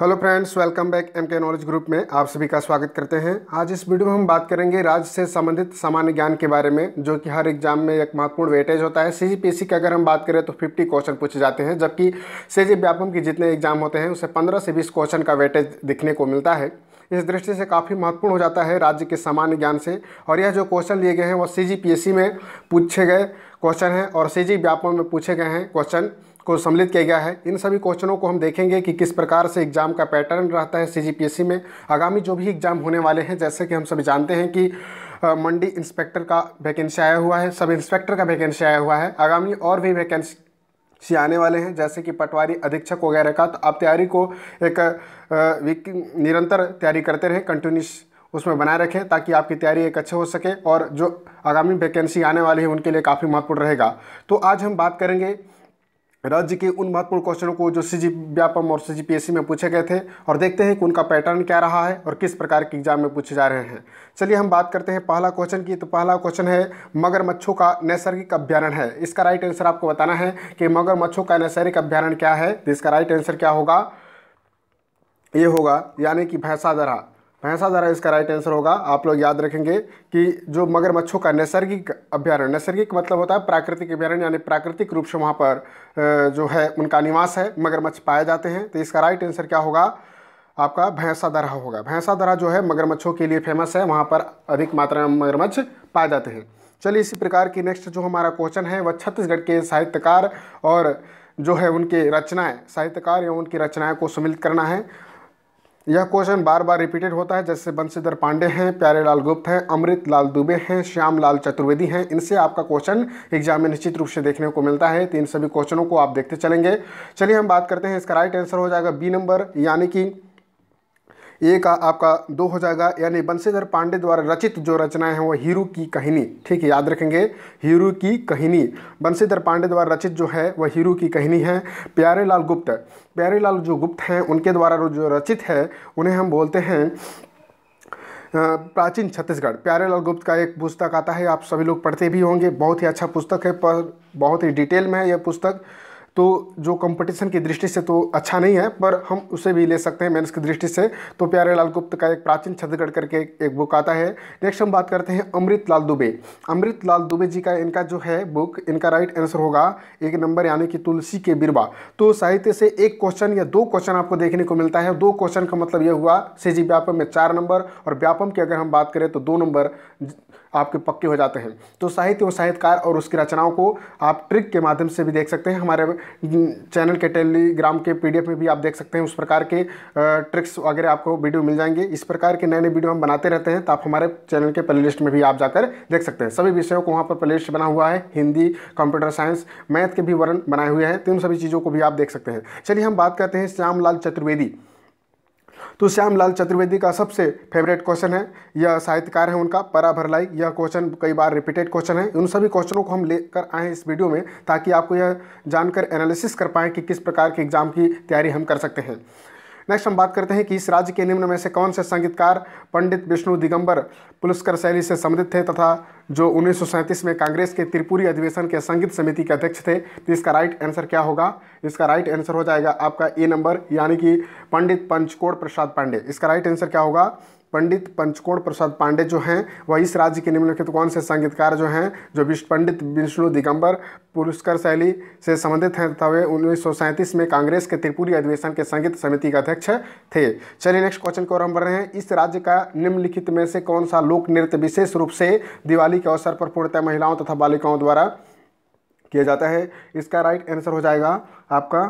hello friends welcome back M K knowledge group में आप सभी का स्वागत करते हैं आज इस वीडियो में हम बात करेंगे राज्य से संबंधित सामान्य ज्ञान के बारे में जो कि हर एग्जाम में एक महत्वपूर्ण वेटेज होता है सीजीपीसी e की अगर हम बात करें तो 50 क्वेश्चन पूछे जाते हैं जबकि सीजी व्यापम के जितने एग्जाम होते हैं उसे पंद्रह से बीस क्वेश्चन का वेटेज दिखने को मिलता है इस दृष्टि से काफ़ी महत्वपूर्ण हो जाता है राज्य के सामान्य ज्ञान से और यह जो क्वेश्चन लिए गए हैं वो सी में पूछे गए क्वेश्चन हैं और सी व्यापम में पूछे गए हैं क्वेश्चन को सम्मिलित किया गया है इन सभी क्वेश्चनों को हम देखेंगे कि किस प्रकार से एग्जाम का पैटर्न रहता है सी में आगामी जो भी एग्जाम होने वाले हैं जैसे कि हम सभी जानते हैं कि मंडी इंस्पेक्टर का वैकेंसी आया हुआ है सब इंस्पेक्टर का वैकेंसी आया हुआ है आगामी और भी वैकेंसी सी आने वाले हैं जैसे कि पटवारी अधीक्षक वगैरह का तो आप तैयारी को एक निरंतर तैयारी करते रहें कंटिन्यूस उसमें बनाए रखें ताकि आपकी तैयारी एक अच्छे हो सके और जो आगामी वैकेंसी आने वाली है उनके लिए काफ़ी महत्वपूर्ण रहेगा तो आज हम बात करेंगे राज्य के उन महत्वपूर्ण क्वेश्चनों को जो सी जी व्यापम और सी जी में पूछे गए थे और देखते हैं कि उनका पैटर्न क्या रहा है और किस प्रकार के एग्जाम में पूछे जा रहे हैं चलिए हम बात करते हैं पहला क्वेश्चन की तो पहला क्वेश्चन है मगरमच्छों का नैसर्गिक अभ्यारण है इसका राइट आंसर आपको बताना है कि मगरमच्छों का नैसर्गिक अभ्यारण क्या है तो इसका राइट आंसर क्या होगा ये होगा यानी कि भैंसादरा भैंसा दरा इसका राइट आंसर होगा आप लोग याद रखेंगे कि जो मगरमच्छों का नैसर्गिक अभ्यारण्य नैसर्गिक मतलब होता है प्राकृतिक अभ्यारण्य यानी प्राकृतिक रूप से वहाँ पर जो है उनका निवास है मगरमच्छ पाए जाते हैं तो इसका राइट आंसर क्या होगा आपका भैंसा दरा होगा भैंसा दरा जो है मगरमच्छों के लिए फेमस है वहाँ पर अधिक मात्रा में मगरमच्छ पाए जाते हैं चलिए इसी प्रकार की नेक्स्ट जो हमारा क्वेश्चन है वह छत्तीसगढ़ के साहित्यकार और जो है उनके रचनाएं साहित्यकार या उनकी रचनाएं को सम्मिलित करना है यह क्वेश्चन बार बार रिपीटेड होता है जैसे बंशीधर पांडे हैं प्यारेलाल गुप्त हैं अमृत लाल दुबे हैं श्याम लाल चतुर्वेदी हैं इनसे आपका क्वेश्चन एग्जाम में निश्चित रूप से देखने को मिलता है तो इन सभी क्वेश्चनों को आप देखते चलेंगे चलिए हम बात करते हैं इसका राइट आंसर हो जाएगा बी नंबर यानी कि ए का आपका दो हो जाएगा यानी बंशीधर पांडे द्वारा रचित जो रचनाएं हैं वो हीरो की कहानी ठीक है याद रखेंगे हीरो की कहानी बंशीधर पांडे द्वारा रचित जो है वह हीरो की कहानी है प्यारे लाल गुप्त प्यारे लाल जो गुप्त हैं उनके द्वारा जो रचित है उन्हें हम बोलते हैं प्राचीन छत्तीसगढ़ प्यारेलाल गुप्त का एक पुस्तक आता है आप सभी लोग पढ़ते भी होंगे बहुत ही अच्छा पुस्तक है पर बहुत ही डिटेल में है यह पुस्तक तो जो कंपटीशन की दृष्टि से तो अच्छा नहीं है पर हम उसे भी ले सकते हैं मेन्स की दृष्टि से तो प्यारेलाल गुप्त का एक प्राचीन छत्तीसगढ़ करके एक बुक आता है नेक्स्ट हम बात करते हैं अमृत लाल दुबे अमृत लाल दुबे जी का इनका जो है बुक इनका राइट आंसर होगा एक नंबर यानी कि तुलसी के बिरबा तो साहित्य से एक क्वेश्चन या दो क्वेश्चन आपको देखने को मिलता है दो क्वेश्चन का मतलब यह हुआ से जी व्यापम में चार नंबर और व्यापम की अगर हम बात करें तो दो नंबर आपके पक्के हो जाते हैं तो साहित्य और साहित्यकार और उसकी रचनाओं को आप ट्रिक के माध्यम से भी देख सकते हैं हमारे चैनल के टेलीग्राम के पी में भी आप देख सकते हैं उस प्रकार के ट्रिक्स वगैरह आपको वीडियो मिल जाएंगे इस प्रकार के नए नए वीडियो हम बनाते रहते हैं तो आप हमारे चैनल के प्ले में भी आप जाकर देख सकते हैं सभी विषयों को वहाँ पर प्ले बना हुआ है हिंदी कंप्यूटर साइंस मैथ के भी वर्ण बनाए हुए हैं तो सभी चीज़ों को भी आप देख सकते हैं चलिए हम बात करते हैं श्यामलाल चतुर्वेदी तो श्यामलाल चतुर्वेदी का सबसे फेवरेट क्वेश्चन है यह साहित्यकार है उनका परा भरलाई यह क्वेश्चन कई बार रिपीटेड क्वेश्चन है उन सभी क्वेश्चनों को हम लेकर आए इस वीडियो में ताकि आपको यह जानकर एनालिसिस कर पाएँ कि किस प्रकार के एग्ज़ाम की तैयारी हम कर सकते हैं नेक्स्ट हम बात करते हैं कि इस राज्य के निम्न में से कौन से संगीतकार पंडित विष्णु दिगंबर पुलस्कर शैली से संबंधित थे तथा जो उन्नीस में कांग्रेस के त्रिपुरी अधिवेशन के संगीत समिति के अध्यक्ष थे तो इसका राइट आंसर क्या होगा इसका राइट आंसर हो जाएगा आपका ए नंबर यानी कि पंडित पंचकोड़ प्रसाद पांडे इसका राइट आंसर क्या होगा पंडित पंचकोण प्रसाद पांडे जो हैं वह इस राज्य के निम्नलिखित कौन से संगीतकार जो हैं जो विश्व पंडित विष्णु दिगंबर पुरस्कार शैली से संबंधित हैं तथा वे उन्नीस में कांग्रेस के त्रिपुरी अधिवेशन के संगीत समिति के अध्यक्ष थे चलिए नेक्स्ट क्वेश्चन को और हम बढ़ रहे हैं इस राज्य का निम्नलिखित में से कौन सा लोक नृत्य विशेष रूप से दिवाली के अवसर पर पूर्णतः महिलाओं तथा बालिकाओं द्वारा किया जाता है इसका राइट आंसर हो जाएगा आपका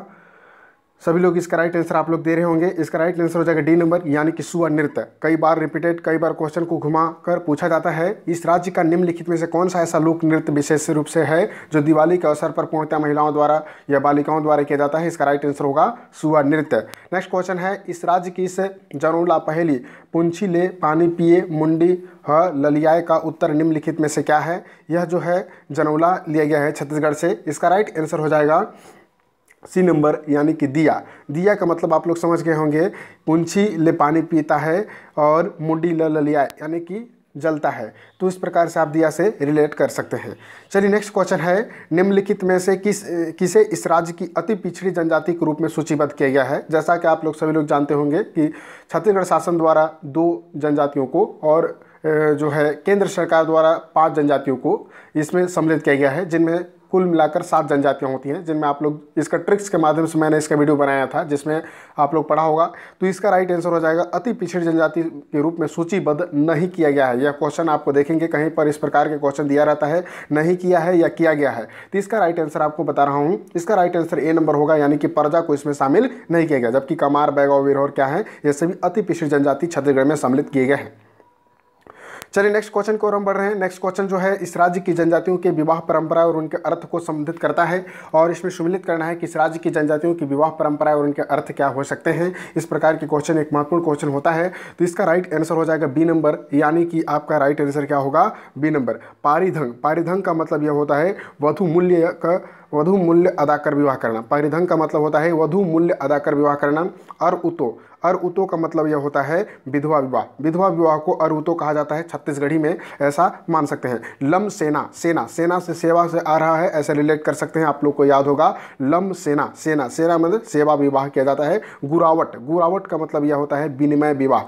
सभी लोग इसका राइट आंसर आप लोग दे रहे होंगे इसका राइट आंसर हो जाएगा डी नंबर यानी कि सुअ नृत्य कई बार रिपीटेड कई बार क्वेश्चन को घुमा कर पूछा जाता है इस राज्य का निम्नलिखित में से कौन सा ऐसा लोक नृत्य विशेष रूप से है जो दिवाली के अवसर पर पूर्णतः महिलाओं द्वारा या बालिकाओं द्वारा किया जाता है इसका राइट आंसर होगा सुअ नृत्य नेक्स्ट क्वेश्चन है इस राज्य की इस जरूला पहली पुंछी ले पानी पिए मुंडी ह ललियाए का उत्तर निम्नलिखित में से क्या है यह जो है जनौला लिया गया है छत्तीसगढ़ से इसका राइट आंसर हो जाएगा सी नंबर यानी कि दिया दिया का मतलब आप लोग समझ गए होंगे पुंछी ले पानी पीता है और मुंडी ल ललिया यानी कि जलता है तो इस प्रकार से आप दिया से रिलेट कर सकते हैं चलिए नेक्स्ट क्वेश्चन है निम्नलिखित में से किस किसे इस राज्य की अति पिछड़ी जनजाति के रूप में सूचीबद्ध किया गया है जैसा कि आप लोग सभी लोग जानते होंगे कि छत्तीसगढ़ शासन द्वारा दो जनजातियों को और जो है केंद्र सरकार द्वारा पांच जनजातियों को इसमें सम्मिलित किया गया है जिनमें कुल मिलाकर सात जनजातियाँ होती हैं जिनमें आप लोग इसका ट्रिक्स के माध्यम से मैंने इसका वीडियो बनाया था जिसमें आप लोग पढ़ा होगा तो इसका राइट आंसर हो जाएगा अति पिछड़ी जनजाति के रूप में सूचीबद्ध नहीं किया गया है यह क्वेश्चन आपको देखेंगे कहीं पर इस प्रकार के क्वेश्चन दिया रहता है नहीं किया है या किया गया है तो इसका राइट आंसर आपको बता रहा हूँ इसका राइट आंसर ए नंबर होगा यानी कि प्रजा को इसमें शामिल नहीं किया गया जबकि कमार बैगा विरहोर क्या है यह सभी अति पिछड़ी जनजाति छत्तीसगढ़ में सम्मिलित किए गए हैं चलिए नेक्स्ट क्वेश्चन को और हम बढ़ रहे हैं नेक्स्ट क्वेश्चन जो है इस राज्य की जनजातियों के विवाह परंपरा और उनके अर्थ को संबंधित करता है और इसमें सम्मिलित करना है कि इस राज्य की जनजातियों की विवाह परंपरा और उनके अर्थ क्या हो सकते हैं इस प्रकार के क्वेश्चन एक महत्वपूर्ण क्वेश्चन होता है तो इसका राइट आंसर हो जाएगा बी नंबर यानी कि आपका राइट आंसर क्या होगा बी नंबर पारिधंग पारिधंग का मतलब यह होता है वधु मूल्य का वधु मूल्य अदा कर विवाह करना पारिधंग का मतलब होता है वधु मूल्य अदा कर विवाह करना और उतो अरउतो का मतलब यह होता है विधवा विवाह विधवा विवाह को अरउतो कहा जाता है छत्तीसगढ़ी में ऐसा मान सकते हैं लम सेना सेना सेना से सेवा से आ रहा है ऐसे रिलेट कर सकते हैं आप लोग को याद होगा लम सेना सेना सेना मतलब सेवा विवाह किया जाता है गुरावट गुरावट का मतलब यह होता है विनिमय विवाह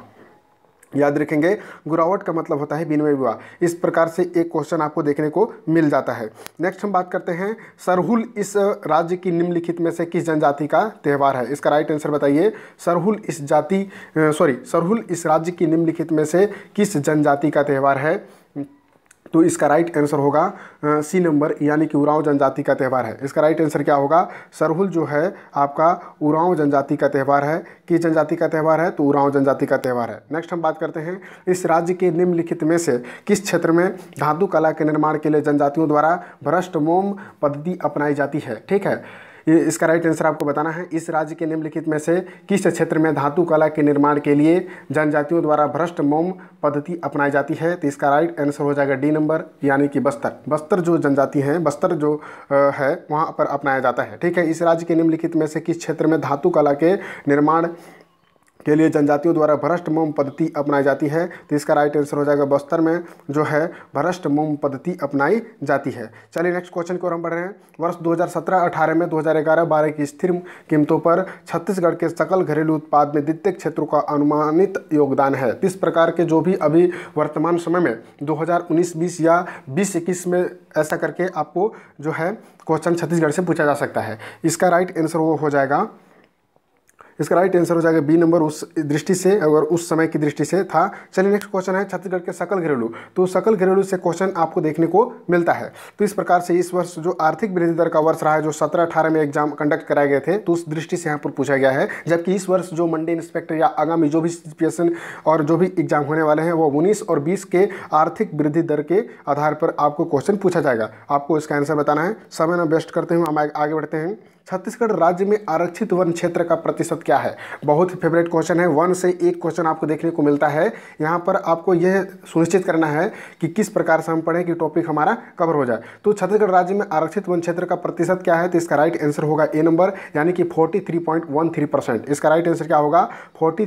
याद रखेंगे गुरावट का मतलब होता है विनिमय विवाह इस प्रकार से एक क्वेश्चन आपको देखने को मिल जाता है नेक्स्ट हम बात करते हैं सरहुल इस राज्य की निम्नलिखित में से किस जनजाति का त्यौहार है इसका राइट आंसर बताइए सरहुल इस जाति सॉरी सरहुल इस राज्य की निम्नलिखित में से किस जनजाति का त्यौहार है तो इसका राइट आंसर होगा सी नंबर यानी कि उरांव जनजाति का त्यौहार है इसका राइट आंसर क्या होगा सरहुल जो है आपका उरांव जनजाति का त्यौहार है किस जनजाति का त्यौहार है तो उरांव जनजाति का त्यौहार है नेक्स्ट हम बात करते हैं इस राज्य के निम्नलिखित में से किस क्षेत्र में धातु कला के निर्माण के लिए जनजातियों द्वारा भ्रष्ट मोम पद्धति अपनाई जाती है ठीक है ये इसका राइट आंसर आपको बताना है इस राज्य के निम्नलिखित में से किस क्षेत्र में धातु कला के निर्माण के लिए जनजातियों द्वारा भ्रष्ट मोम पद्धति अपनाई जाती है तो इसका राइट आंसर हो जाएगा डी नंबर यानी कि बस्तर बस्तर जो जनजाति हैं बस्तर जो है वहाँ पर अपनाया जाता है ठीक है इस राज्य के निम्नलिखित में से किस क्षेत्र में धातु कला के निर्माण के लिए जनजातियों द्वारा भ्रष्ट मोम पद्धति अपनाई जाती है तो इसका राइट आंसर हो जाएगा बस्तर में जो है भ्रष्ट मोम पद्धति अपनाई जाती है चलिए नेक्स्ट क्वेश्चन की ओर हम बढ़ रहे हैं वर्ष 2017-18 में 2011-12 की स्थिर कीमतों पर छत्तीसगढ़ के सकल घरेलू उत्पाद में द्वितीय क्षेत्रों का अनुमानित योगदान है इस प्रकार के जो भी अभी वर्तमान समय में 2019-20 या बीस में ऐसा करके आपको जो है क्वेश्चन छत्तीसगढ़ से पूछा जा सकता है इसका राइट आंसर वो हो जाएगा इसका राइट आंसर हो जाएगा बी नंबर उस दृष्टि से अगर उस समय की दृष्टि से था चलिए नेक्स्ट क्वेश्चन है छत्तीसगढ़ के सकल घरेलू तो सकल घरेलू से क्वेश्चन आपको देखने को मिलता है तो इस प्रकार से इस वर्ष जो आर्थिक वृद्धि दर का वर्ष रहा है जो सत्रह अठारह में एग्जाम कंडक्ट कराए गए थे तो उस दृष्टि से यहाँ पर पूछा गया है जबकि इस वर्ष जो मंडे इंस्पेक्टर या आगामी जो भी सिचुएशन और जो भी एग्जाम होने वाले हैं वो उन्नीस और बीस के आर्थिक वृद्धि दर के आधार पर आपको क्वेश्चन पूछा जाएगा आपको इसका आंसर बताना है समय ना वेस्ट करते हुए हम आगे बढ़ते हैं छत्तीसगढ़ राज्य में आरक्षित वन क्षेत्र का प्रतिशत क्या है बहुत ही फेवरेट क्वेश्चन है वन से एक क्वेश्चन आपको देखने को मिलता है यहाँ पर आपको यह सुनिश्चित करना है कि किस प्रकार से हम पढ़ें कि टॉपिक हमारा कवर हो जाए तो छत्तीसगढ़ राज्य में आरक्षित वन क्षेत्र का प्रतिशत क्या है तो इसका राइट आंसर होगा ए नंबर यानी कि फोर्टी इसका राइट आंसर क्या होगा फोर्टी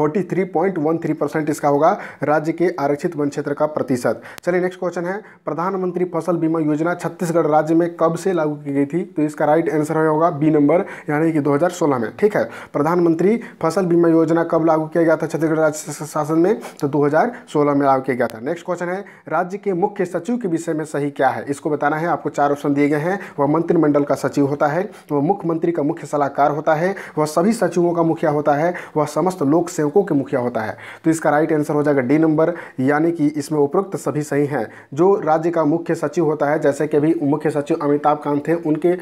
43.13 परसेंट इसका होगा राज्य के आरक्षित वन क्षेत्र का प्रतिशत चलिए नेक्स्ट क्वेश्चन है प्रधानमंत्री फसल बीमा योजना छत्तीसगढ़ राज्य में कब से लागू की गई थी तो इसका राइट आंसर होगा बी नंबर यानी कि 2016 में ठीक है प्रधानमंत्री फसल बीमा योजना कब लागू किया गया था छत्तीसगढ़ राज्य शासन में तो दो में लागू किया गया था नेक्स्ट क्वेश्चन है राज्य के मुख्य सचिव के विषय में सही क्या है इसको बताना है आपको चार ऑप्शन दिए गए हैं वह मंत्रिमंडल का सचिव होता है वह मुख्यमंत्री का मुख्य सलाहकार होता है वह सभी सचिवों का मुखिया होता है वह समस्त लोक सेवकों के मुखिया होता है तो इसका राइट आंसर हो जाएगा डी नंबर यानी कि इसमें उपरोक्त सभी सही हैं जो राज्य का मुख्य सचिव होता है जैसे कि अभी मुख्य सचिव अमिताभ कांत थे उनके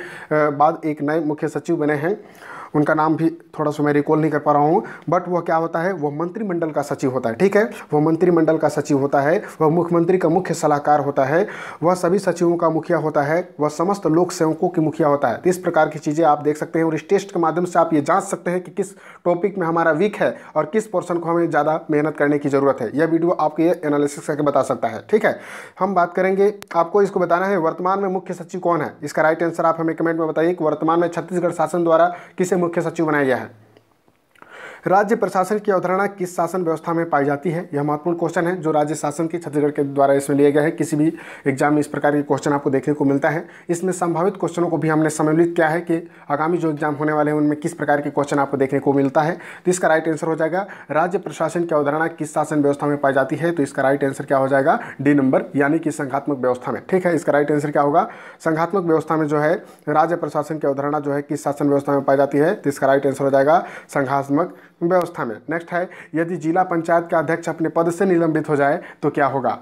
बाद एक नए मुख्य सचिव बने हैं उनका नाम भी थोड़ा सा मैं रिकॉल नहीं कर पा रहा हूँ बट वह क्या होता है वह मंत्रिमंडल का सचिव होता है ठीक है वह मंत्रिमंडल का सचिव होता है वह मुख्यमंत्री का मुख्य सलाहकार होता है वह सभी सचिवों का मुखिया होता है वह समस्त लोक सेवकों की मुखिया होता है इस प्रकार की चीज़ें आप देख सकते हैं और इस टेस्ट के माध्यम से आप ये जाँच सकते हैं कि किस टॉपिक में हमारा वीक है और किस पोर्सन को हमें ज़्यादा मेहनत करने की ज़रूरत है यह वीडियो आपको ये एनालिसिस करके बता सकता है ठीक है हम बात करेंगे आपको इसको बताना है वर्तमान में मुख्य सचिव कौन है इसका राइट आंसर आप हमें कमेंट में बताइए कि वर्तमान में छत्तीसगढ़ शासन द्वारा किसे मुख्य सचिव बनाया गया है राज्य प्रशासन की अवधारणा किस शासन व्यवस्था में पाई जाती है यह महत्वपूर्ण क्वेश्चन है जो राज्य शासन की छत्तीसगढ़ के द्वारा इसमें लिए गए हैं किसी भी एग्जाम में इस प्रकार के क्वेश्चन आपको देखने को मिलता है इसमें संभावित क्वेश्चनों को भी हमने सम्मिलित किया है कि आगामी जो एग्जाम होने वाले हैं उनमें किस प्रकार के क्वेश्चन आपको देखने को मिलता है तो इसका राइट आंसर हो जाएगा राज्य प्रशासन की अवधारणा किस शासन व्यवस्था में पाई जाती है तो इसका राइट आंसर क्या हो जाएगा डी नंबर यानी कि संघात्मक व्यवस्था में ठीक है इसका राइट आंसर क्या होगा संघात्मक व्यवस्था में जो है राज्य प्रशासन की अवधारणा जो है किस शासन व्यवस्था में पाई जाती है तो इसका राइट आंसर हो जाएगा संघात्मक व्यवस्था में नेक्स्ट है यदि जिला पंचायत का अध्यक्ष अपने पद से निलंबित हो जाए तो क्या होगा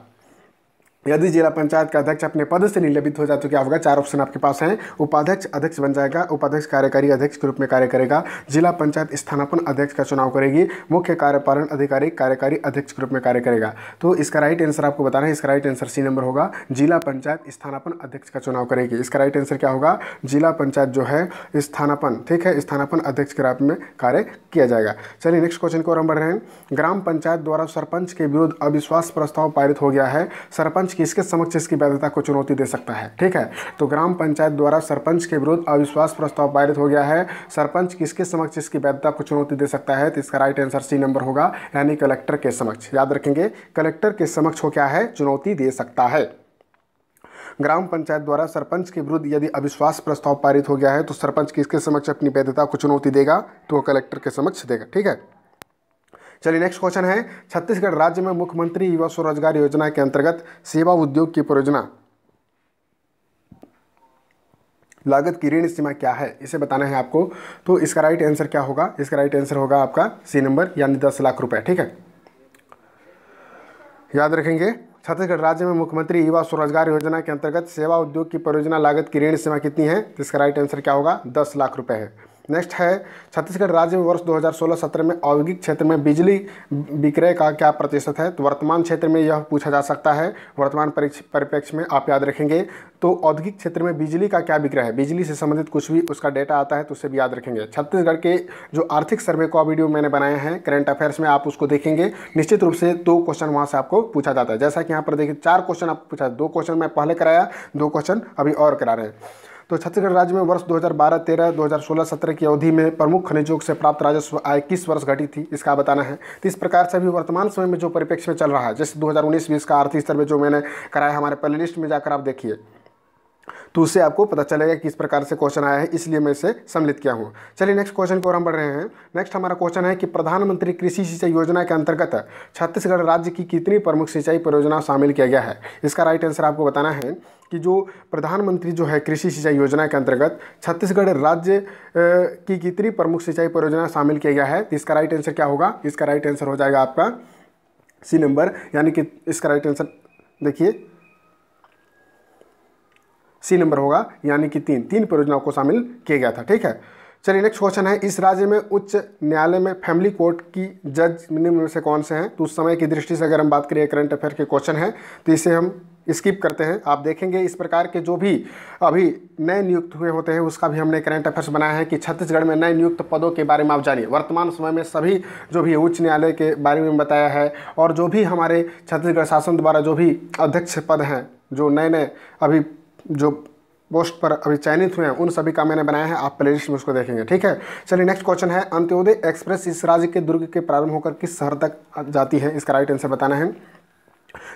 यदि जिला पंचायत का अध्यक्ष अपने पद से निलंबित हो जाए तो क्या होगा चार ऑप्शन आपके पास हैं उपाध्यक्ष अध्यक्ष बन जाएगा उपाध्यक्ष कार्यकारी अध्यक्ष के रूप में कार्य करेगा जिला पंचायत स्थानापन अध्यक्ष का चुनाव करेगी मुख्य कार्यपालन अधिकारी कार्यकारी अध्यक्ष के रूप में कार्य करेगा तो इसका राइट आंसर आपको बताना है इसका राइट आंसर सी नंबर होगा जिला पंचायत स्थानापन अध्यक्ष का चुनाव करेगी इसका राइट आंसर क्या होगा जिला पंचायत जो है स्थानापन ठीक है स्थानापन अध्यक्ष के रूप में कार्य किया जाएगा चलिए नेक्स्ट क्वेश्चन को हम बढ़ रहे हैं ग्राम पंचायत द्वारा सरपंच के विरुद्ध अविश्वास प्रस्ताव पारित हो गया है सरपंच किसके समक्ष इसकी वैधता को चुनौती दे सकता है ठीक है तो ग्राम पंचायत द्वारा सरपंच के विरुद्ध अविश्वास प्रस्ताव पारित हो गया है सरपंच किसके समक्ष इसकी वैधता को चुनौती दे सकता है तो इसका राइट आंसर सी नंबर होगा यानी कलेक्टर के समक्ष याद रखेंगे कलेक्टर के समक्ष हो क्या है चुनौती दे सकता है ग्राम पंचायत द्वारा सरपंच के विरुद्ध यदि अविश्वास प्रस्ताव पारित हो गया है तो सरपंच किसके समक्ष अपनी वैधता को चुनौती देगा तो वो कलेक्टर के समक्ष देगा ठीक है चलिए नेक्स्ट क्वेश्चन है छत्तीसगढ़ राज्य में मुख्यमंत्री युवा स्वरोजगार योजना के अंतर्गत सेवा उद्योग की परियोजना लागत की ऋण सीमा क्या है इसे बताना है आपको तो इसका राइट आंसर क्या होगा इसका राइट आंसर होगा आपका सी नंबर यानी दस लाख रुपए ठीक है याद रखेंगे छत्तीसगढ़ राज्य में मुख्यमंत्री युवा स्वरोजगार योजना के अंतर्गत सेवा उद्योग की परियोजना लागत की ऋण सीमा कितनी है तो इसका राइट आंसर क्या होगा दस लाख रुपए है नेक्स्ट है छत्तीसगढ़ राज्य में वर्ष 2016-17 में औद्योगिक क्षेत्र में बिजली विक्रय का क्या प्रतिशत है तो वर्तमान क्षेत्र में यह पूछा जा सकता है वर्तमान परिप्रेक्ष्य में आप याद रखेंगे तो औद्योगिक क्षेत्र में बिजली का क्या विक्रय है बिजली से संबंधित कुछ भी उसका डेटा आता है तो उसे भी याद रखेंगे छत्तीसगढ़ के जो आर्थिक सर्वे का वीडियो मैंने बनाया है करेंट अफेयर्स में आप उसको देखेंगे निश्चित रूप से दो क्वेश्चन वहाँ से आपको पूछा जाता है जैसा कि यहाँ पर देखिए चार क्वेश्चन आपको पूछा दो क्वेश्चन मैं पहले कराया दो क्वेश्चन अभी और करा रहे हैं तो छत्तीसगढ़ राज्य में वर्ष 2012, 13, 2016, 17 की अवधि में प्रमुख खनिजों से प्राप्त राजस्व आय किस वर्ष घटी थी इसका बताना है तो इस प्रकार से अभी वर्तमान समय में जो परिप्रेक्ष्य में चल रहा है जैसे दो हज़ार का आर्थिक स्तर में जो मैंने कराया हमारे लिस्ट में जाकर आप देखिए तो उससे आपको पता चलेगा किस प्रकार से क्वेश्चन आया है इसलिए मैं इसे सम्मिलित किया हूँ चलिए नेक्स्ट क्वेश्चन की ओर हम बढ़ रहे हैं नेक्स्ट हमारा क्वेश्चन है कि प्रधानमंत्री कृषि सिंचाई योजना के अंतर्गत छत्तीसगढ़ राज्य की कितनी प्रमुख सिंचाई परियोजना शामिल किया गया है इसका राइट आंसर आपको बताना है कि जो प्रधानमंत्री जो है कृषि सिंचाई योजना के अंतर्गत छत्तीसगढ़ राज्य की कितनी प्रमुख सिंचाई परियोजना शामिल किया गया है इसका राइट आंसर क्या होगा इसका राइट आंसर हो जाएगा आपका सी नंबर यानी कि इसका राइट आंसर देखिए सी नंबर होगा यानी कि तीन तीन परियोजनाओं को शामिल किया गया था ठीक है चलिए नेक्स्ट क्वेश्चन है इस राज्य में उच्च न्यायालय में फैमिली कोर्ट की जज निम्न से कौन से हैं तो उस समय की दृष्टि से अगर हम बात करें करंट अफेयर के क्वेश्चन हैं तो इसे हम स्किप करते हैं आप देखेंगे इस प्रकार के जो भी अभी नए नियुक्त हुए होते हैं उसका भी हमने करंट अफेयर्स बनाया है कि छत्तीसगढ़ में नए नियुक्त पदों के बारे में आप जानिए वर्तमान समय में सभी जो भी उच्च न्यायालय के बारे में बताया है और जो भी हमारे छत्तीसगढ़ शासन द्वारा जो भी अध्यक्ष पद हैं जो नए नए अभी जो पोस्ट पर अभी चयनित हुए हैं उन सभी का मैंने बनाया है आप लिस्ट में उसको देखेंगे ठीक है चलिए नेक्स्ट क्वेश्चन है अंत्योदय एक्सप्रेस इस राज्य के दुर्ग के प्रारंभ होकर किस शहर तक जाती है इसका राइट आंसर बताना है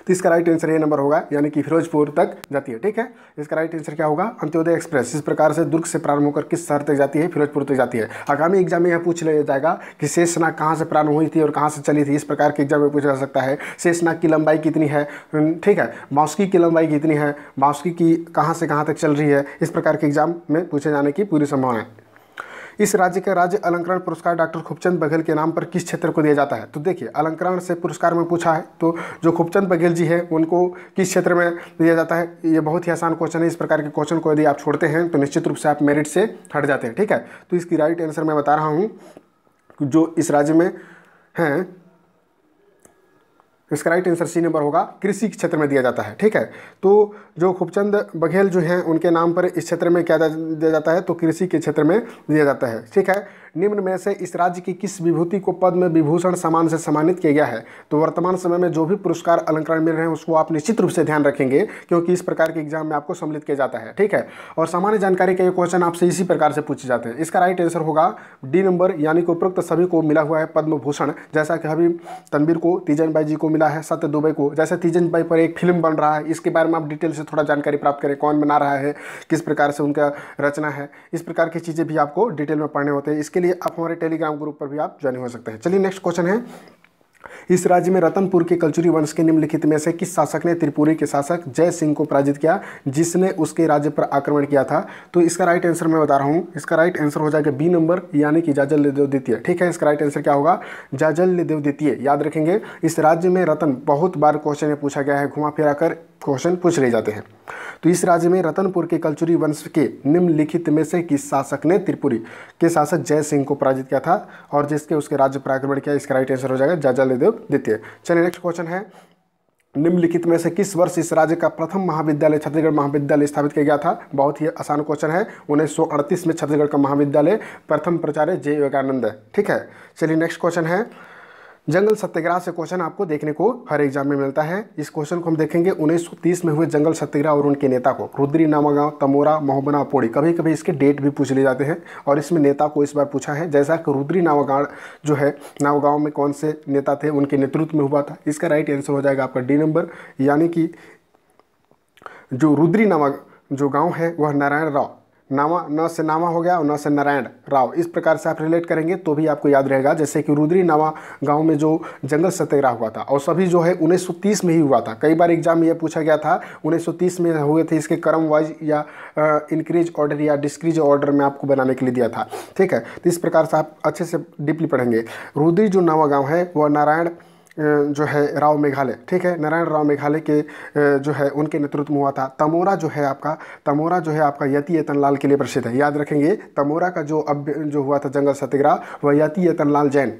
तो इसका राइट आंसर ये नंबर होगा यानी कि फिरोजपुर तक जाती है ठीक है इसका राइट आंसर क्या होगा अंत्योदय एक्सप्रेस इस प्रकार से दुर्ग से प्रारंभ होकर किस शहर तक जाती है फिरोजपुर तक जाती है आगामी एग्जाम में यह पूछ लिया जाएगा कि शेषनाग कहाँ से प्रारंभ हुई थी और कहाँ से चली थी इस प्रकार के एग्जाम में पूछा जा सकता है शेषनाग की लंबाई कितनी है हम्म, ठीक है बांसुकी की लंबाई कितनी है बांसुकी की कहाँ से कहाँ तक चल रही है इस प्रकार के एग्जाम में पूछे जाने की पूरी संभावना है इस राज्य का राज्य अलंकरण पुरस्कार डॉक्टर खूबचंद बघेल के नाम पर किस क्षेत्र को दिया जाता है तो देखिए अलंकरण से पुरस्कार में पूछा है तो जो खूबचंद बघेल जी है उनको किस क्षेत्र में दिया जाता है ये बहुत ही आसान क्वेश्चन है इस प्रकार के क्वेश्चन को यदि आप छोड़ते हैं तो निश्चित रूप से आप मेरिट से हट जाते हैं ठीक है तो इसकी राइट आंसर मैं बता रहा हूँ जो इस राज्य में हैं तो इसका राइट आंसर सी नंबर होगा कृषि क्षेत्र में दिया जाता है ठीक है तो जो खूबचंद बघेल जो हैं उनके नाम पर इस क्षेत्र में क्या दिया जाता है तो कृषि के क्षेत्र में दिया जाता है ठीक है निम्न में से इस राज्य की किस विभूति को पद्म विभूषण सम्मान से सम्मानित किया गया है तो वर्तमान समय में जो भी पुरस्कार अलंकरण मिल रहे हैं उसको आप निश्चित रूप से ध्यान रखेंगे क्योंकि इस प्रकार के एग्जाम में आपको सम्मिलित किया जाता है ठीक है और सामान्य जानकारी के क्वेश्चन आपसे इसी प्रकार से पूछे जाते हैं इसका राइट आंसर होगा डी नंबर यानी कि उपरोक्त सभी को मिला हुआ है पद्म भूषण जैसा कि अभी तनवीर को तीजन बाई जी को मिल मिला है सत्य दुबे को जैसे तीजन बाई पर एक फिल्म बन रहा है इसके बारे में आप डिटेल से थोड़ा जानकारी प्राप्त करें कौन बना रहा है किस प्रकार से उनका रचना है इस प्रकार की चीज़ें भी आपको डिटेल में पढ़ने होते हैं इसके लिए आप हमारे टेलीग्राम ग्रुप पर भी आप ज्वाइन हो सकते हैं चलिए नेक्स्ट क्वेश्चन है इस राज्य में रतनपुर के कलचुरी वंश के निम्नलिखित में से किस शासक ने त्रिपुरी के शासक जय सिंह को पराजित किया जिसने उसके राज्य पर आक्रमण किया था तो इसका राइट आंसर मैं बता रहा हूँ इसका राइट आंसर हो जाएगा बी नंबर यानी कि जाजल देव द्वितीय ठीक है इसका राइट आंसर क्या होगा जाजल देव द्वितीय याद रखेंगे इस राज्य में रतन बहुत बार क्वेश्चन में पूछा गया है घुमा फिरा क्वेश्चन पूछ ले जाते हैं तो इस राज्य में रतनपुर के कल्चुरी वंश के निम्नलिखित में से किस शासक ने त्रिपुरी के शासक जय सिंह को पराजित किया था और जिसके उसके राज्य प्राक्रमण किया इसका राइट आंसर हो जाएगा जाजालेदेव द्वितीय चलिए नेक्स्ट क्वेश्चन है निम्नलिखित में से किस वर्ष इस राज्य का प्रथम महाविद्यालय छत्तीसगढ़ महाविद्यालय स्थापित किया गया था बहुत ही आसान क्वेश्चन है उन्नीस में छत्तीसगढ़ का महाविद्यालय प्रथम प्राचार्य जय विवेकानंद ठीक है चलिए नेक्स्ट क्वेश्चन है जंगल सत्याग्रह से क्वेश्चन आपको देखने को हर एग्जाम में मिलता है इस क्वेश्चन को हम देखेंगे 1930 में हुए जंगल सत्याग्रह और उनके नेता को रुद्री नामागांव तमोरा मोहबना पोड़ी कभी कभी इसके डेट भी पूछ लिए जाते हैं और इसमें नेता को इस बार पूछा है जैसा कि रुद्री नावागांव जो है नावगांव में कौन से नेता थे उनके नेतृत्व में हुआ था इसका राइट आंसर हो जाएगा आपका डी नंबर यानी कि जो रुद्री नामा जो गाँव है वह नारायण राव नामा न से नामा हो गया और न से नारायण राव इस प्रकार से आप रिलेट करेंगे तो भी आपको याद रहेगा जैसे कि रुद्री नामा गांव में जो जंगल सत्याग्रह हुआ था और सभी जो है 1930 में ही हुआ था कई बार एग्जाम में यह पूछा गया था 1930 में हुए थे इसके क्रम वाइज या इंक्रीज ऑर्डर या डिस्क्रीज ऑर्डर में आपको बनाने के लिए दिया था ठीक है तो इस प्रकार से आप अच्छे से डीपली पढ़ेंगे रुद्री जो नावा गाँव है वह नारायण जो है राव मेघालय ठीक है नारायण राव मेघालय के जो है उनके नेतृत्व में हुआ था तमोरा जो है आपका तमोरा जो है आपका यति यतन लाल के लिए प्रसिद्ध है याद रखेंगे तमोरा का जो अब जो हुआ था जंगल सत्याग्रह वह यति यतन लाल जैन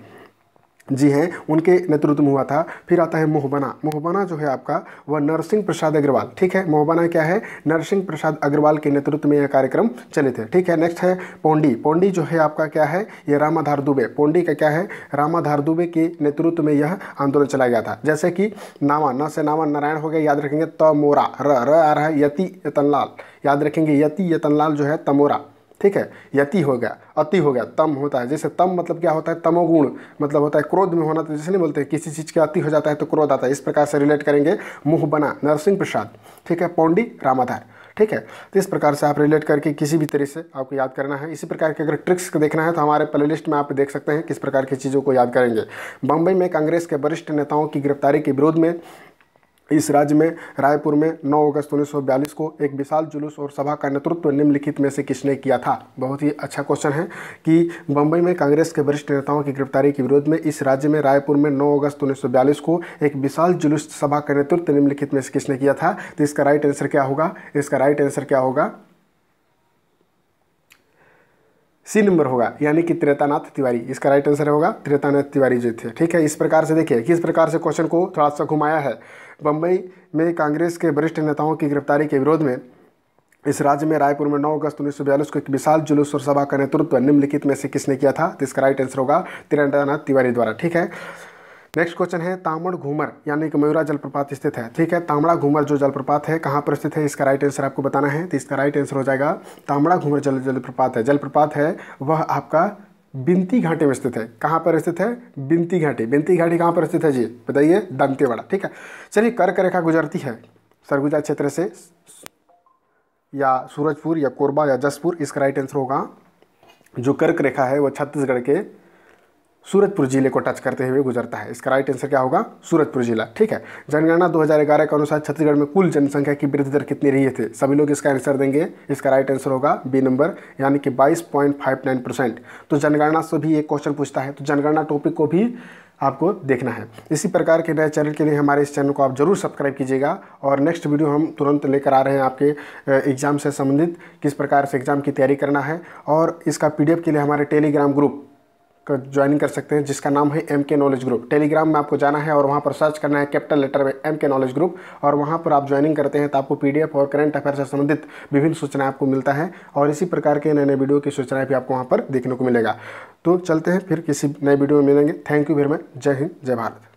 जी हैं उनके नेतृत्व में हुआ था फिर आता है मोहबना मोहबना जो है आपका वह नरसिंह प्रसाद अग्रवाल ठीक है मोहबना क्या है नरसिंह प्रसाद अग्रवाल के नेतृत्व में यह कार्यक्रम चले थे ठीक है नेक्स्ट है पौंडी पोंडी जो है आपका क्या है यह रामाधार दुबे पोंडी का क्या है रामाधार दुबे के नेतृत्व में यह आंदोलन चलाया गया था जैसे कि नामा न से नामा नारायण हो गया याद रखेंगे तमोरा र, र आ रहा है यति यतनलाल याद रखेंगे यति यतनलाल जो है तमोरा ठीक है यति हो गया अति हो गया तम होता है जैसे तम मतलब क्या होता है तमोगुण मतलब होता है क्रोध में होना तो जैसे नहीं बोलते किसी चीज़ का अति हो जाता है तो क्रोध आता है इस प्रकार से रिलेट करेंगे मुँह बना नरसिंह प्रसाद ठीक है पौंडी रामाधार ठीक है तो इस प्रकार से आप रिलेट करके किसी भी तरह से आपको याद करना है इसी प्रकार के अगर ट्रिक्स देखना है तो हमारे प्ले लिस्ट में आप देख सकते हैं किस प्रकार की चीज़ों को याद करेंगे बम्बई में कांग्रेस के वरिष्ठ नेताओं की गिरफ्तारी के विरोध में इस राज्य में रायपुर में 9 अगस्त 1942 को एक विशाल जुलूस और सभा का नेतृत्व निम्नलिखित में से किसने किया था बहुत ही अच्छा क्वेश्चन है कि बम्बई में कांग्रेस के वरिष्ठ नेताओं की गिरफ्तारी के विरोध में इस राज्य में रायपुर में 9 अगस्त 1942 को एक विशाल जुलूस सभा का नेतृत्व निम्नलिखित में से किसने किया था तो इसका राइट आंसर क्या होगा इसका राइट आंसर क्या होगा सी नंबर होगा यानी कि त्रेतानाथ तिवारी इसका राइट आंसर होगा त्रेतानाथ तिवारी जो थे ठीक है इस प्रकार से देखिए किस प्रकार से क्वेश्चन को थोड़ा सा घुमाया है बम्बई में कांग्रेस के वरिष्ठ नेताओं की गिरफ्तारी के विरोध में इस राज्य में रायपुर में 9 अगस्त उन्नीस को एक विशाल जुलूस और सभा का नेतृत्व निम्नलिखित में से किसने किया था इसका राइट आंसर होगा तिरंदानाथ तिवारी द्वारा ठीक है नेक्स्ट क्वेश्चन है तामड़ घूमर यानी कि मयूरा जलप्रपात स्थित है ठीक है तामड़ा घूमर जो जलप्रपात है कहाँ पर स्थित है इसका राइट आंसर आपको बताना है तो इसका राइट आंसर हो जाएगा तामड़ा घूमर जल जलप्रपात है जलप्रपात है वह आपका बिनती घाटी में स्थित है कहाँ पर स्थित है बिनती घाटी बिनती घाटी कहाँ पर स्थित है जी बताइए दंतेवाड़ा ठीक है चलिए कर्क रेखा गुजरती है सरगुजा क्षेत्र से या सूरजपुर या कोरबा या जसपुर इसका राइट आंसर होगा जो कर्क रेखा है वह छत्तीसगढ़ के सूरजपुर जिले को टच करते हुए गुजरता है इसका राइट आंसर क्या होगा सूरजपुर जिला ठीक है जनगणना 2011 के अनुसार छत्तीसगढ़ में कुल जनसंख्या की वृद्धि दर कितनी रही थी सभी लोग इसका आंसर देंगे इसका राइट आंसर होगा बी नंबर यानी कि 22.59 परसेंट तो जनगणना से भी एक क्वेश्चन पूछता है तो जनगणना टॉपिक को भी आपको देखना है इसी प्रकार के नए चैनल के लिए हमारे इस चैनल को आप जरूर सब्सक्राइब कीजिएगा और नेक्स्ट वीडियो हम तुरंत लेकर आ रहे हैं आपके एग्ज़ाम से संबंधित किस प्रकार से एग्ज़ाम की तैयारी करना है और इसका पीडीएफ के लिए हमारे टेलीग्राम ग्रुप ज्वाइन कर सकते हैं जिसका नाम है M K knowledge group Telegram में आपको जाना है और वहाँ पर सर्च करना है कैपिटल लेटर में एम के नॉलेज ग्रुप और वहाँ पर आप ज्वाइनिंग करते हैं तो आपको पी और करंट अफेयर से संबंधित विभिन्न सूचनाएं आपको मिलता है और इसी प्रकार के नए नए वीडियो की सूचनाएं भी आपको वहाँ पर देखने को मिलेगा तो चलते हैं फिर किसी नए वीडियो में मिलेंगे थैंक यू वेरी मच जय हिंद जय भारत